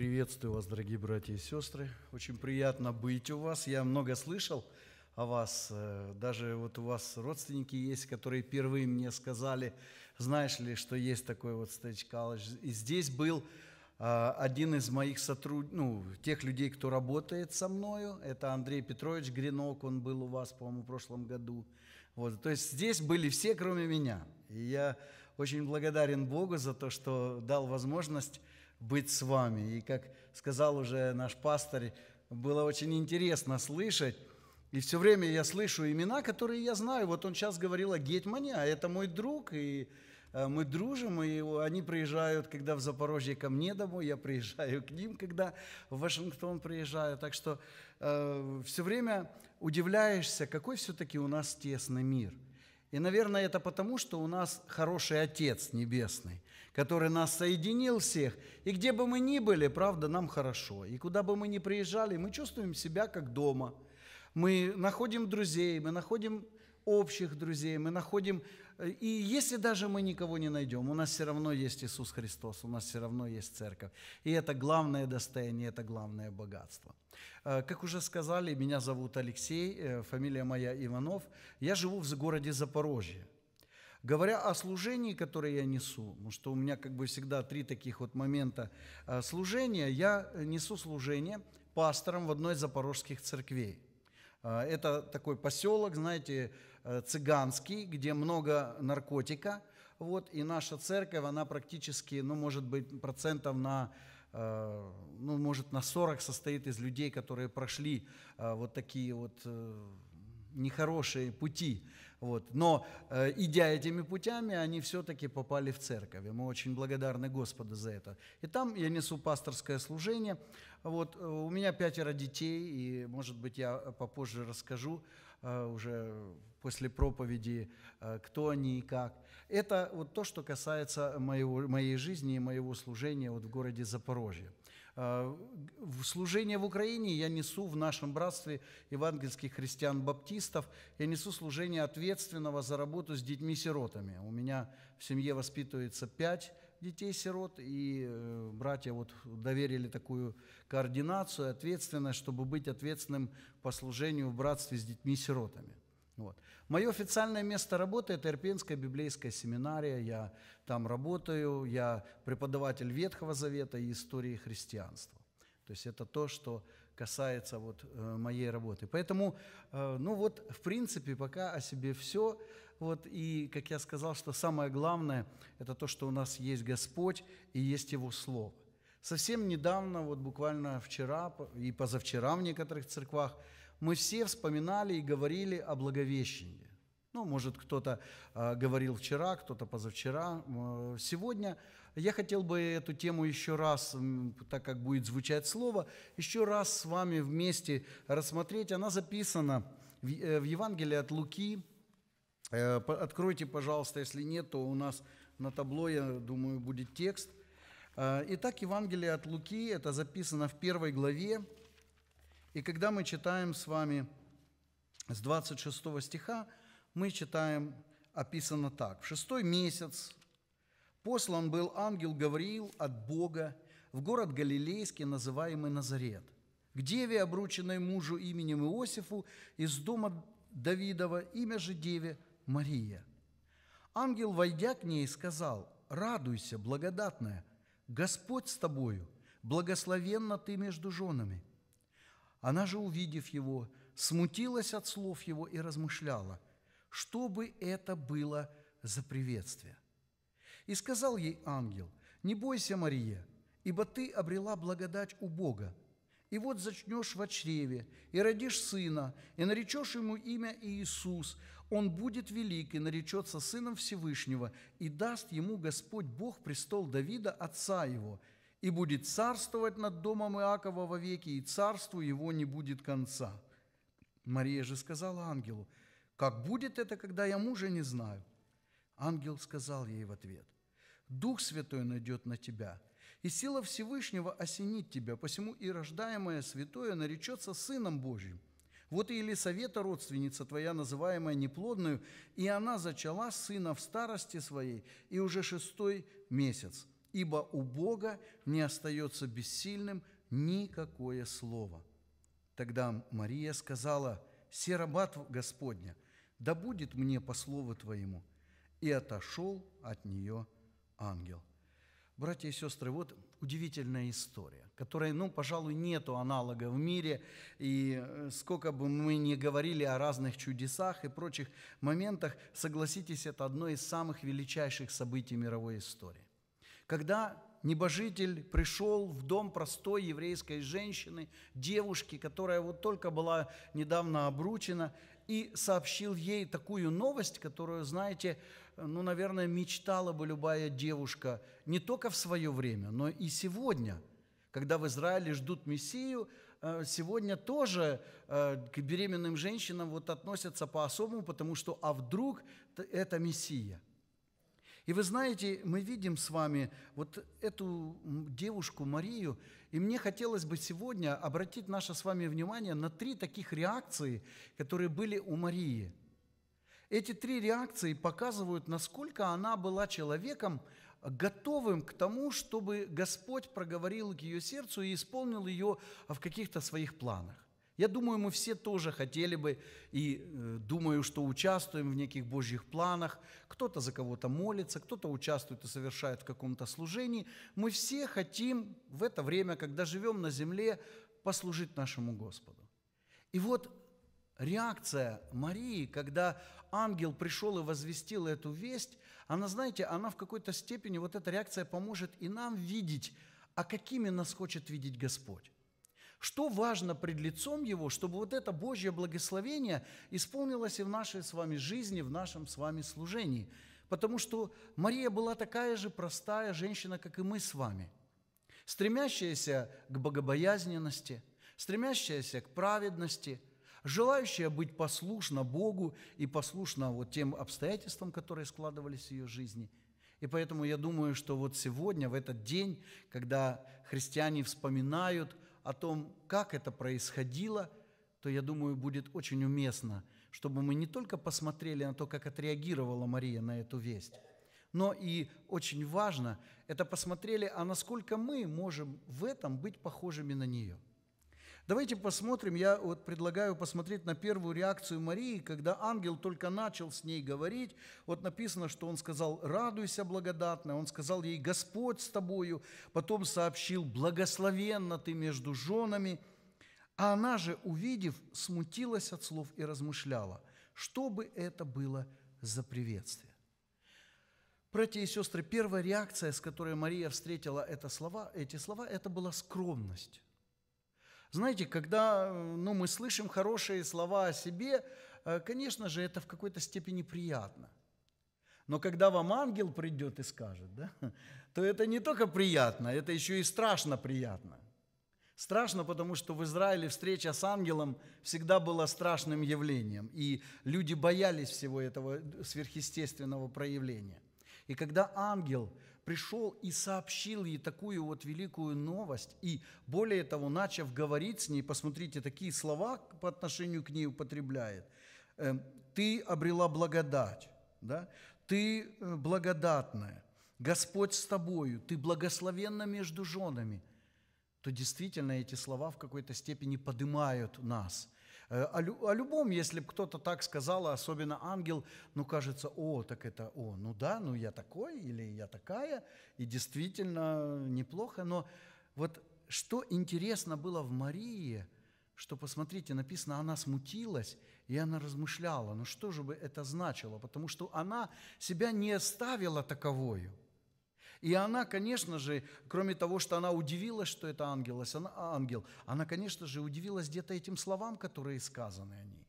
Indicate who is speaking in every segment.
Speaker 1: Приветствую вас, дорогие братья и сестры. Очень приятно быть у вас. Я много слышал о вас. Э, даже вот у вас родственники есть, которые первые мне сказали, знаешь ли, что есть такой вот Stage College. И здесь был э, один из моих сотруд... ну, тех людей, кто работает со мною, это Андрей Петрович Гринок, он был у вас, по-моему, в прошлом году. Вот. То есть здесь были все, кроме меня. И я очень благодарен Богу за то, что дал возможность быть с вами. И как сказал уже наш пастор, было очень интересно слышать. И все время я слышу имена, которые я знаю. Вот он сейчас говорил о Гетмане, а это мой друг, и э, мы дружим, и они приезжают, когда в Запорожье ко мне домой, я приезжаю к ним, когда в Вашингтон приезжаю. Так что э, все время удивляешься, какой все-таки у нас тесный мир – и, наверное, это потому, что у нас хороший Отец Небесный, который нас соединил всех. И где бы мы ни были, правда, нам хорошо. И куда бы мы ни приезжали, мы чувствуем себя как дома. Мы находим друзей, мы находим общих друзей, мы находим и если даже мы никого не найдем, у нас все равно есть Иисус Христос, у нас все равно есть церковь. И это главное достояние, это главное богатство. Э, как уже сказали, меня зовут Алексей, э, фамилия моя Иванов. Я живу в городе Запорожье. Говоря о служении, которое я несу, потому что у меня как бы всегда три таких вот момента э, служения, я несу служение пастором в одной из запорожских церквей – это такой поселок, знаете, Э, цыганский, где много наркотика. Вот, и наша церковь, она практически, ну, может быть, процентов на э, ну, может, на 40 состоит из людей, которые прошли э, вот такие вот нехорошие пути. Вот. Но, идя этими путями, они все-таки попали в церковь. И мы очень благодарны Господу за это. И там я несу пасторское служение. Вот. У меня пятеро детей, и, может быть, я попозже расскажу уже после проповеди, э, кто они и как. Это вот то, что касается моего, моей жизни и моего служения вот в городе Запорожье. Э, служение в Украине я несу в нашем братстве евангельских христиан-баптистов. Я несу служение ответственного за работу с детьми-сиротами. У меня в семье воспитывается пять детей-сирот, и э, братья вот доверили такую координацию, ответственность, чтобы быть ответственным по служению в братстве с детьми-сиротами. Ну вот. Мое официальное место работы – это Ирпенская библейская семинария. Я там работаю, я преподаватель Ветхого Завета и истории христианства. То есть это то, что касается вот э, моей работы. Поэтому, э, ну вот, в принципе, пока о себе все. Вот, и, как я сказал, что самое главное – это то, что у нас есть Господь и есть Его Слово. Совсем недавно, вот буквально вчера и позавчера в некоторых церквах – мы все вспоминали и говорили о благовещении. Ну, может, кто-то э, говорил вчера, кто-то позавчера. Э, сегодня я хотел бы эту тему еще раз, так как будет звучать слово, еще раз с вами вместе рассмотреть. Она записана в, э, в Евангелии от Луки. Э, откройте, пожалуйста, если нет, то у нас на табло, я думаю, будет текст. Э, итак, Евангелие от Луки, это записано в первой главе, и когда мы читаем с вами с 26 стиха, мы читаем, описано так. «В шестой месяц послан был ангел Гавриил от Бога в город Галилейский, называемый Назарет, к деве, обрученной мужу именем Иосифу, из дома Давидова, имя же деве Мария. Ангел, войдя к ней, сказал, «Радуйся, благодатная, Господь с тобою, благословенна ты между женами». Она же, увидев его, смутилась от слов его и размышляла, что бы это было за приветствие. И сказал ей ангел, «Не бойся, Мария, ибо ты обрела благодать у Бога, и вот зачнешь в чреве, и родишь сына, и наречешь ему имя Иисус. Он будет велик и наречется сыном Всевышнего, и даст ему Господь Бог престол Давида, отца его, и будет царствовать над домом Иакова во веки, и царству его не будет конца». Мария же сказала ангелу, «Как будет это, когда я мужа не знаю?» Ангел сказал ей в ответ, «Дух Святой найдет на тебя, и сила Всевышнего осенит тебя, посему и рождаемое святое наречется Сыном Божьим. Вот и Елисавета, родственница твоя, называемая неплодную, и она зачала сына в старости своей, и уже шестой месяц – ибо у Бога не остается бессильным никакое слово. Тогда Мария сказала, «Серабат Господня, да будет мне по слову Твоему». И отошел от нее ангел. Братья и сестры, вот удивительная история, которой, ну, пожалуй, нету аналога в мире, и э, сколько бы мы ни говорили о разных чудесах и прочих моментах, согласитесь, это одно из самых величайших событий мировой истории когда небожитель пришел в дом простой еврейской женщины, девушки, которая вот только была недавно обручена, и сообщил ей такую новость, которую, знаете, ну, наверное, мечтала бы любая девушка не только в свое время, но и сегодня, когда в Израиле ждут Мессию, э, сегодня тоже э, к беременным женщинам вот относятся по-особому, потому что а вдруг это Мессия – и вы знаете, мы видим с вами вот эту девушку Марию, и мне хотелось бы сегодня обратить наше с вами внимание на три таких реакции, которые были у Марии. Эти три реакции показывают, насколько она была человеком, э, готовым к тому, чтобы Господь проговорил к ее сердцу и исполнил ее а, в каких-то своих планах. Я думаю, мы все тоже хотели бы, и э, думаю, что участвуем в неких Божьих планах. Кто-то за кого-то молится, кто-то участвует и совершает в каком-то служении. Мы все хотим в это время, когда живем на земле, послужить нашему Господу. И вот реакция Марии, когда ангел пришел и возвестил эту весть, она, знаете, она в какой-то степени, вот эта реакция поможет и нам видеть, а какими нас хочет видеть Господь. Что важно пред лицом Его, чтобы вот это Божье благословение исполнилось и в нашей с вами жизни, в нашем с вами служении. Потому что Мария была такая же простая женщина, как и мы с вами, стремящаяся к богобоязненности, стремящаяся к праведности – желающая быть послушна Богу и послушна вот тем обстоятельствам, которые складывались в ее жизни. И поэтому я думаю, что вот сегодня, в этот день, когда христиане вспоминают – о том, как это происходило, то, я думаю, будет очень уместно, чтобы мы не только посмотрели на то, как отреагировала Мария на эту весть, но и очень важно, это посмотрели, а насколько мы можем в этом быть похожими на нее – Давайте посмотрим, я вот предлагаю посмотреть на первую реакцию Марии, когда ангел только начал с ней говорить. Вот написано, что он сказал «Радуйся, благодатная», он сказал ей «Господь с тобою», потом сообщил благословенно ты между женами». А она же, увидев, смутилась от слов и размышляла, что бы это было за приветствие. Братья и сестры, первая реакция, с которой Мария встретила это слова, эти слова, это была скромность знаете, когда э, ну, мы слышим хорошие слова о себе, э, конечно же, это в какой-то степени приятно. Но когда вам ангел придет и скажет, да, то это не только приятно, это еще и страшно приятно. Страшно, потому что в Израиле встреча с ангелом всегда была страшным явлением, и люди боялись всего этого э, сверхъестественного проявления. И когда ангел пришел и сообщил ей такую вот великую новость, и более того, начав говорить с ней, посмотрите, такие слова по отношению к ней употребляет, эм, «Ты обрела благодать, да? ты э, благодатная, Господь с тобою, ты благословенна между женами», то действительно эти слова в какой-то степени поднимают нас – Э, о, любом, если бы кто-то так сказал, а особенно ангел, ну, кажется, о, так это, о, ну да, ну я такой или я такая, и действительно неплохо. Но вот что интересно было в Марии – что, посмотрите, написано, она смутилась, и она размышляла, ну что же бы это значило, потому что она себя не оставила таковою. И она, конечно же, кроме того, что она удивилась, что это ангел, она, а, ангел, она, конечно же, удивилась где-то этим словам, которые сказаны о ней.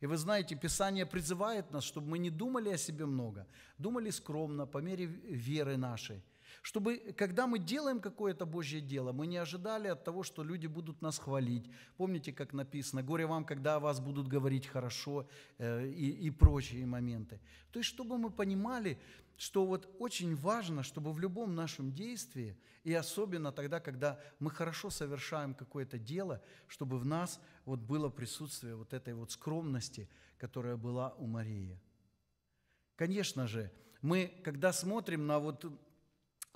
Speaker 1: И вы знаете, Писание призывает нас, чтобы мы не думали о себе много, думали скромно, по мере веры нашей – чтобы, когда мы делаем какое-то Божье дело, мы не ожидали от того, что люди будут нас хвалить. Помните, как написано, горе вам, когда о вас будут говорить хорошо э, и, и прочие моменты. То есть, чтобы мы понимали, что вот очень важно, чтобы в любом нашем действии, и особенно тогда, когда мы хорошо совершаем какое-то дело, чтобы в нас вот было присутствие вот этой вот скромности, которая была у Марии. Конечно же, мы, когда смотрим на вот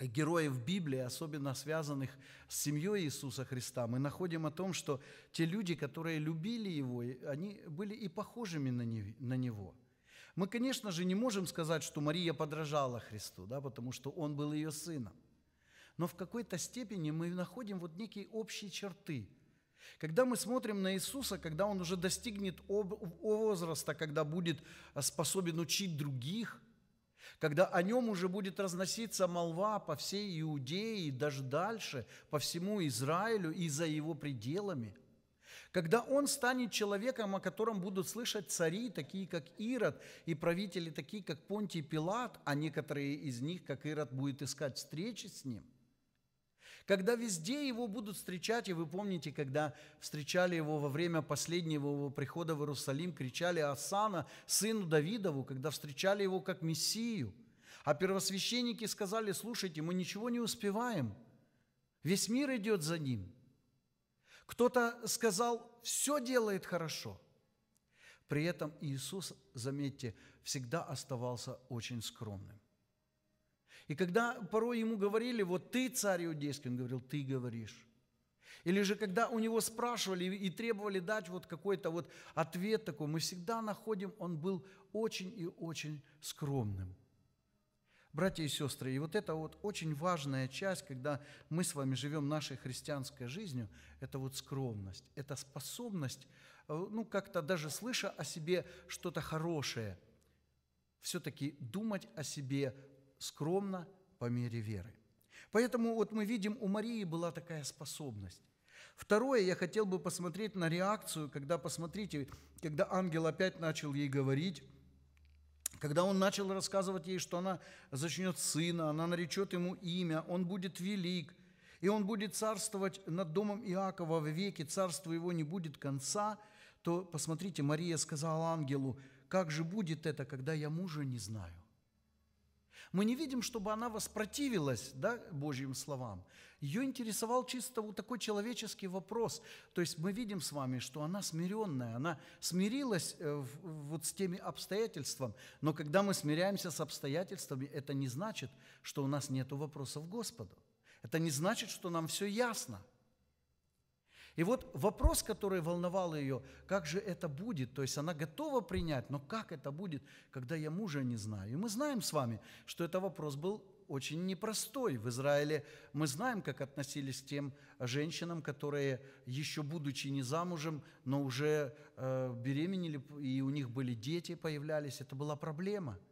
Speaker 1: Э, героев Библии, особенно связанных с семьей Иисуса Христа, мы находим о том, что те люди, которые любили Его, они были и похожими на Него. Мы, конечно же, не можем сказать, что Мария подражала Христу, да, потому что Он был ее сыном. Но в какой-то степени мы находим вот некие общие черты. Когда мы смотрим на Иисуса, когда Он уже достигнет возраста, когда будет э, способен учить других – когда о нем уже будет разноситься молва по всей Иудее и даже дальше, по всему Израилю и за его пределами. Когда он станет человеком, о котором будут слышать цари, такие как Ирод, и правители, такие как Понтий Пилат, а некоторые из них, как Ирод, будет искать встречи с ним когда везде его будут встречать, и вы помните, когда встречали его во время последнего его прихода в Иерусалим, кричали «Асана, сыну Давидову», когда встречали его как Мессию. А первосвященники сказали, слушайте, мы ничего не успеваем, весь мир идет за ним. Кто-то сказал, все делает хорошо. При этом Иисус, заметьте, всегда оставался очень скромным. И когда порой ему говорили, вот ты царь иудейский, он говорил, ты говоришь. Или же когда у него спрашивали и требовали дать вот какой-то вот ответ такой, мы всегда находим, он был очень и очень скромным. Братья и сестры, и вот это вот очень важная часть, когда мы с вами живем нашей христианской жизнью, это вот скромность, это способность, э, ну как-то даже слыша о себе что-то хорошее, все-таки думать о себе скромно по мере веры. Поэтому вот мы видим, у Марии была такая способность. Второе, я хотел бы посмотреть на реакцию, когда, посмотрите, когда ангел опять начал ей говорить, когда он начал рассказывать ей, что она зачнет сына, она наречет ему имя, он будет велик, и он будет царствовать над домом Иакова в веки, царство его не будет конца, то, посмотрите, Мария сказала ангелу, как же будет это, когда я мужа не знаю? Мы не видим, чтобы она воспротивилась да, Божьим словам. Ее интересовал чисто вот такой человеческий вопрос. То есть мы видим с вами, что она смиренная, она смирилась э, вот с теми обстоятельствами. Но когда мы смиряемся с обстоятельствами, это не значит, что у нас нет вопросов Господу. Это не значит, что нам все ясно. И вот вопрос, который волновал ее, как же это будет, то есть она готова принять, но как это будет, когда я мужа не знаю? И мы знаем с вами, что это вопрос был очень непростой. В Израиле мы знаем, как относились к тем женщинам, которые, еще будучи не замужем, но уже э, беременели, и у них были дети, появлялись. Это была проблема –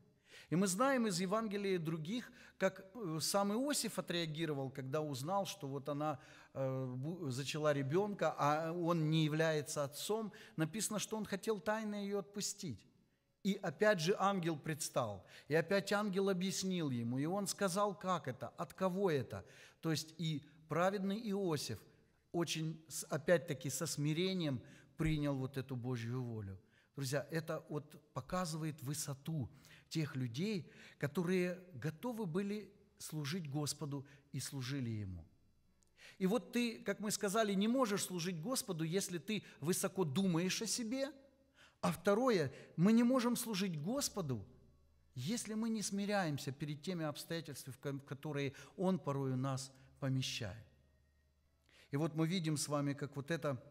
Speaker 1: и мы знаем из Евангелия других, как э, сам Иосиф отреагировал, когда узнал, что вот она э, зачала ребенка, а он не является отцом. Написано, что он хотел тайно ее отпустить. И опять же ангел предстал, и опять ангел объяснил ему, и он сказал, как это, от кого это. То есть и праведный Иосиф очень, опять-таки, со смирением принял вот эту Божью волю. Друзья, это вот показывает высоту тех людей, которые готовы были служить Господу и служили Ему. И вот ты, как мы сказали, не можешь служить Господу, если ты высоко думаешь о себе. А второе, мы не можем служить Господу, если мы не смиряемся перед теми обстоятельствами, в которые Он порой у нас помещает. И вот мы видим с вами, как вот эта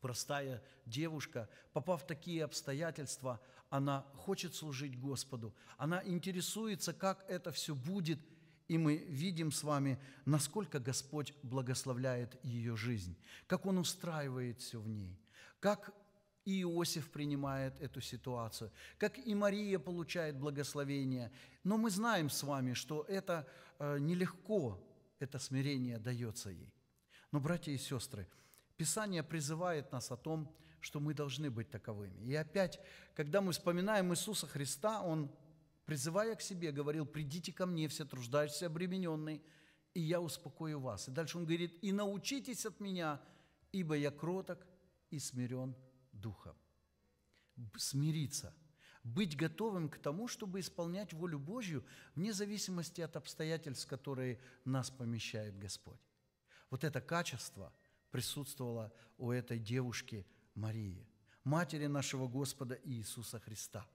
Speaker 1: простая девушка, попав в такие обстоятельства, она хочет служить Господу, она интересуется, как это все будет, и мы видим с вами, насколько Господь благословляет ее жизнь, как Он устраивает все в ней, как и Иосиф принимает эту ситуацию, как и Мария получает благословение. Но мы знаем с вами, что это э, нелегко, это смирение дается ей. Но, братья и сестры, Писание призывает нас о том, что мы должны быть таковыми. И опять, когда мы вспоминаем Иисуса Христа, Он, призывая к себе, говорил, «Придите ко мне, все труждающиеся, обремененные, и я успокою вас». И дальше Он говорит, «И научитесь от меня, ибо я кроток и смирен духом». Смириться – быть готовым к тому, чтобы исполнять волю Божью, вне зависимости от обстоятельств, которые нас помещает Господь. Вот это качество присутствовало у этой девушки Марии, матери нашего Господа Иисуса Христа.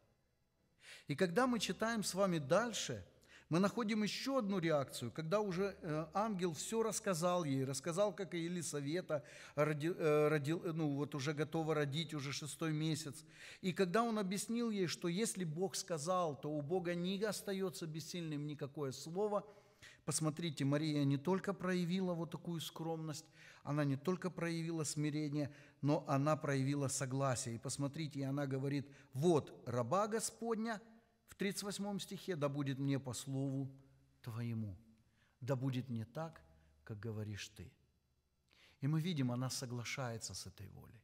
Speaker 1: И когда мы читаем с вами дальше, мы находим еще одну реакцию, когда уже э, ангел все рассказал ей, рассказал, как Елисавета родил, э, ну вот уже готова родить, уже шестой месяц. И когда он объяснил ей, что если Бог сказал, то у Бога не остается бессильным никакое слово – Посмотрите, Мария не только проявила вот такую скромность, она не только проявила смирение, но она проявила согласие. И посмотрите, и она говорит, вот раба Господня в 38 стихе, да будет мне по слову твоему, да будет не так, как говоришь ты. И мы видим, она соглашается с этой волей.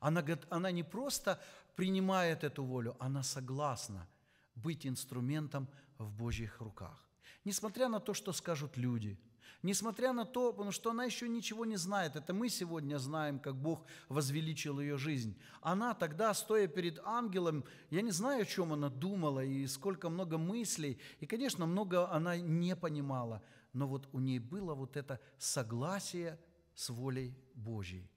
Speaker 1: Она, она не просто принимает эту волю, она согласна быть инструментом в Божьих руках. Несмотря на то, что скажут люди, Несмотря на то, что она еще ничего не знает, это мы сегодня знаем, как Бог возвеличил ее жизнь. Она тогда, стоя перед ангелом, я не знаю, о чем она думала и сколько много мыслей, и, конечно, много она не понимала, но вот у ней было вот это согласие с волей Божьей.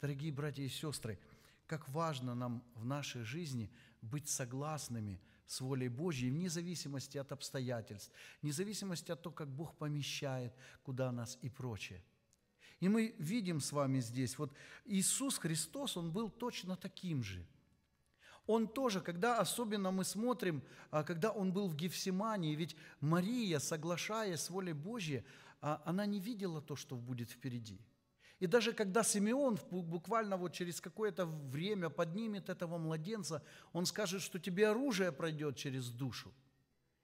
Speaker 1: Дорогие братья и сестры, как важно нам в нашей жизни быть согласными – с волей Божьей, вне зависимости от обстоятельств, вне зависимости от того, как Бог помещает, куда нас и прочее. И мы видим с вами здесь, вот Иисус Христос, Он был точно таким же. Он тоже, когда особенно мы смотрим, а, когда Он был в Гефсимании, ведь Мария, соглашаясь с волей Божьей, а, она не видела то, что будет впереди – и даже когда Симеон буквально вот через какое-то время поднимет этого младенца, он скажет, что тебе оружие пройдет через душу.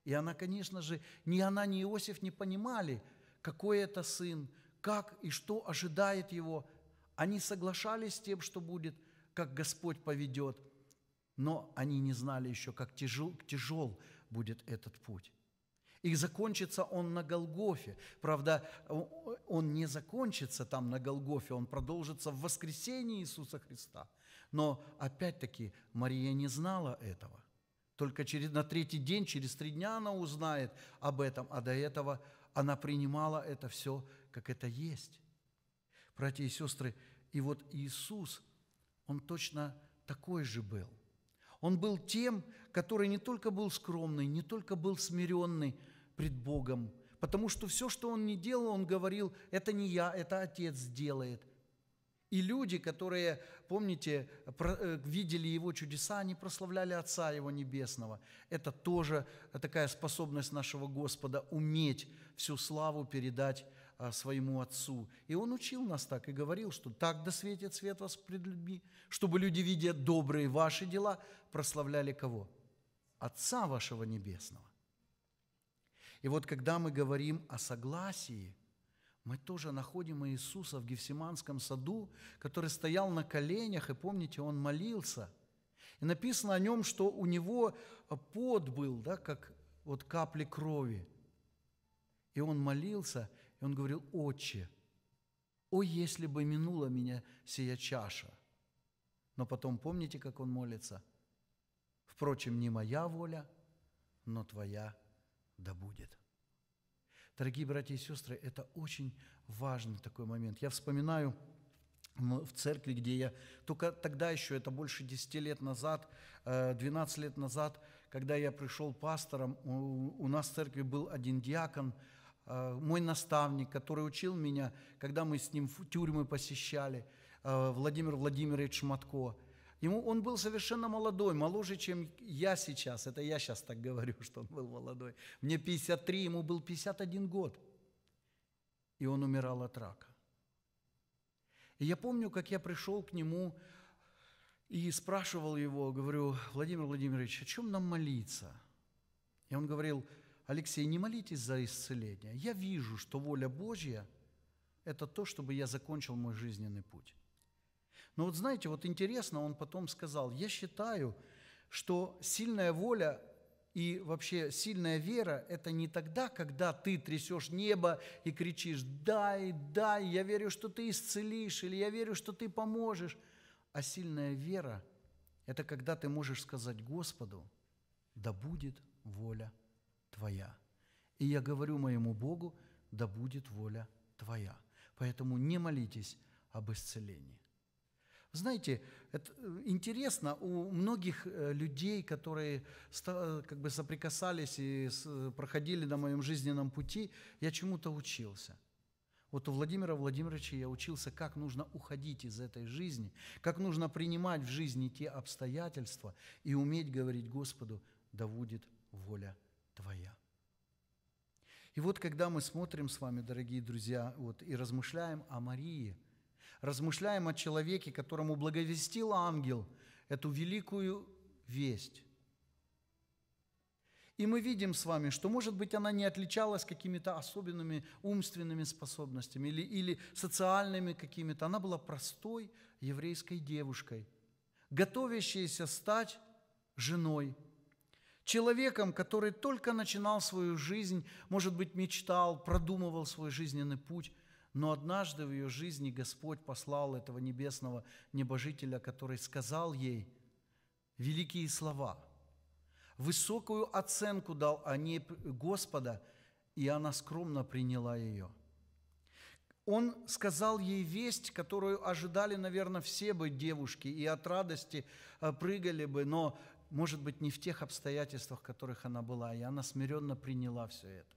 Speaker 1: И она, конечно же, ни она, ни Иосиф не понимали, какой это сын, как и что ожидает его. Они соглашались с тем, что будет, как Господь поведет, но они не знали еще, как тяжел, тяжел будет этот путь. И закончится он на Голгофе. Правда, он не закончится там на Голгофе, он продолжится в воскресении Иисуса Христа. Но опять-таки Мария не знала этого. Только через, на третий день, через три дня она узнает об этом, а до этого она принимала это все, как это есть. Братья и сестры, и вот Иисус, Он точно такой же был. Он был тем, который не только был скромный, не только был смиренный, пред Богом, потому что все, что он не делал, он говорил, это не я, это Отец делает. И люди, которые, помните, э, видели его чудеса, они прославляли Отца Его Небесного. Это тоже такая способность нашего Господа уметь всю славу передать а, своему Отцу. И Он учил нас так и говорил, что так досветит свет вас пред людьми, чтобы люди, видя добрые ваши дела, прославляли кого? Отца вашего Небесного. И вот когда мы говорим о согласии, мы тоже находим Иисуса в Гефсиманском саду, который стоял на коленях, и помните, он молился. И написано о нем, что у него а, пот был, да, как вот капли крови. И он молился, и он говорил, «Отче, о, если бы минула меня сия чаша!» Но потом помните, как он молится? «Впрочем, не моя воля, но твоя да будет. Дорогие братья и сестры, это очень важный такой момент. Я вспоминаю в церкви, где я только тогда еще, это больше 10 лет назад, 12 э, лет назад, когда я пришел пастором, у нас в церкви был один диакон, э, мой наставник, который учил меня, когда мы с ним тюрьмы посещали, э, Владимир Владимирович Матко. Ему, он был совершенно молодой, моложе, чем я сейчас. Это я сейчас так говорю, что он был молодой. Мне 53, ему был 51 год. И он умирал от рака. И я помню, как я пришел к нему и спрашивал его, говорю, Владимир Владимирович, о чем нам молиться? И он говорил, Алексей, не молитесь за исцеление. Я вижу, что воля Божья – это то, чтобы я закончил мой жизненный путь. Но вот знаете, вот интересно, он потом сказал, я считаю, что сильная воля и вообще сильная вера – это не тогда, когда ты трясешь небо и кричишь «дай, дай, я верю, что ты исцелишь» или «я верю, что ты поможешь». А сильная вера – это когда ты можешь сказать Господу «да будет воля твоя». И я говорю моему Богу «да будет воля твоя». Поэтому не молитесь об исцелении. Знаете, это э, интересно, у многих э, людей, которые э, как бы соприкасались и проходили на моем жизненном пути, я чему-то учился. Вот у Владимира Владимировича я учился, как нужно уходить из этой жизни, как нужно принимать в жизни те обстоятельства и уметь говорить Господу, да будет воля Твоя. И вот когда мы смотрим с вами, дорогие друзья, вот, и размышляем о Марии – размышляем о человеке, которому благовестил ангел эту великую весть. И мы видим с вами, что, может быть, она не отличалась какими-то особенными умственными способностями или, или социальными какими-то. Она была простой еврейской девушкой, готовящейся стать женой Человеком, который только начинал свою жизнь, может быть, мечтал, продумывал свой жизненный путь, но однажды в ее жизни Господь послал этого небесного небожителя, который сказал ей великие слова, высокую оценку дал о ней Господа, и она скромно приняла ее. Он сказал ей весть, которую ожидали, наверное, все бы девушки, и от радости э, прыгали бы, но, может быть, не в тех обстоятельствах, в которых она была, и она смиренно приняла все это.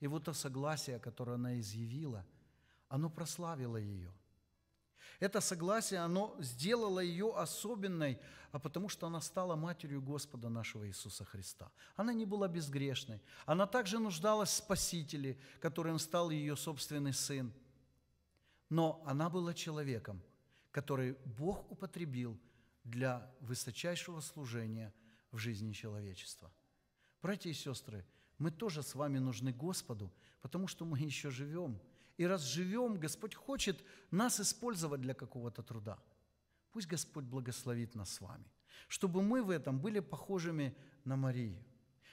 Speaker 1: И вот то согласие, которое она изъявила – оно прославило ее. Это согласие, оно сделало ее особенной, а потому что она стала матерью Господа нашего Иисуса Христа. Она не была безгрешной. Она также нуждалась в Спасителе, которым стал ее собственный Сын. Но она была человеком, который Бог употребил для высочайшего служения в жизни человечества. Братья и сестры, мы тоже с вами нужны Господу, потому что мы еще живем – и раз живем, Господь хочет нас использовать для какого-то труда. Пусть Господь благословит нас с вами, чтобы мы в этом были похожими на Марию,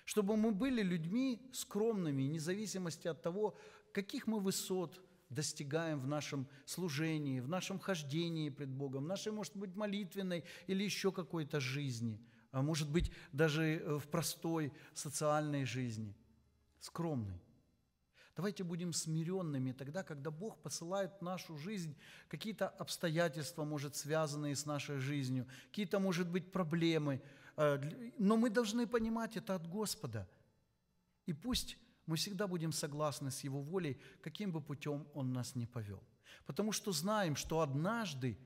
Speaker 1: чтобы мы были людьми скромными, вне зависимости от того, каких мы высот достигаем в нашем служении, в нашем хождении пред Богом, в нашей, может быть, молитвенной или еще какой-то жизни, а может быть, даже э, в простой социальной жизни. скромной. Давайте будем смиренными тогда, когда Бог посылает в нашу жизнь какие-то обстоятельства, может, связанные с нашей жизнью, какие-то, может быть, проблемы. Э, но мы должны понимать это от Господа. И пусть мы всегда будем согласны с Его волей, каким бы путем Он нас не повел. Потому что знаем, что однажды,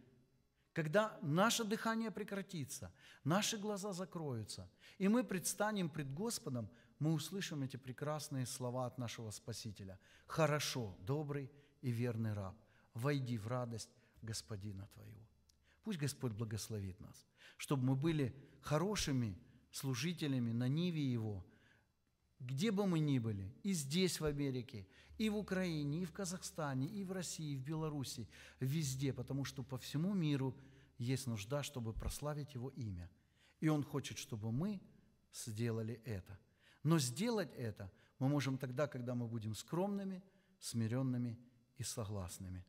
Speaker 1: когда наше дыхание прекратится, наши глаза закроются, и мы предстанем пред Господом, мы услышим эти прекрасные слова от нашего Спасителя. «Хорошо, добрый и верный раб, войди в радость Господина твоего». Пусть Господь благословит нас, чтобы мы были хорошими служителями на Ниве Его, где бы мы ни были, и здесь, в Америке, и в Украине, и в Казахстане, и в России, и в Беларуси, везде, потому что по всему миру есть нужда, чтобы прославить Его имя. И Он хочет, чтобы мы сделали это – но сделать это мы можем тогда, когда мы будем скромными, смиренными и согласными.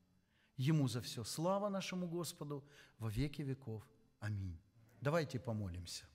Speaker 1: Ему за все слава нашему Господу во веки веков. Аминь. Давайте помолимся.